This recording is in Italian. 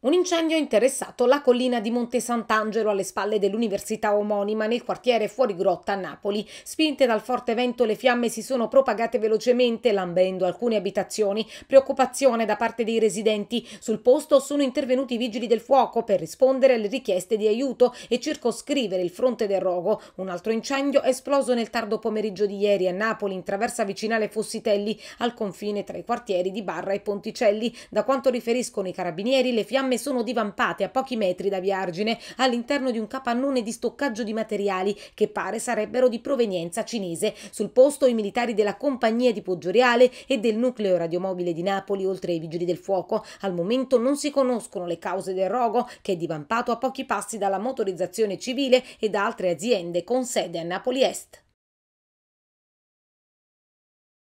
Un incendio ha interessato la collina di Monte Sant'Angelo alle spalle dell'università omonima nel quartiere fuori Grotta a Napoli. Spinte dal forte vento le fiamme si sono propagate velocemente lambendo alcune abitazioni. Preoccupazione da parte dei residenti. Sul posto sono intervenuti i vigili del fuoco per rispondere alle richieste di aiuto e circoscrivere il fronte del rogo. Un altro incendio è esploso nel tardo pomeriggio di ieri a Napoli in traversa vicinale Fossitelli al confine tra i quartieri di Barra e Ponticelli. Da quanto riferiscono i carabinieri le fiamme fiamme sono divampate a pochi metri da Via Argine all'interno di un capannone di stoccaggio di materiali che pare sarebbero di provenienza cinese. Sul posto i militari della compagnia di Poggioreale e del nucleo radiomobile di Napoli, oltre ai vigili del fuoco. Al momento non si conoscono le cause del rogo che è divampato a pochi passi dalla motorizzazione civile e da altre aziende con sede a Napoli Est.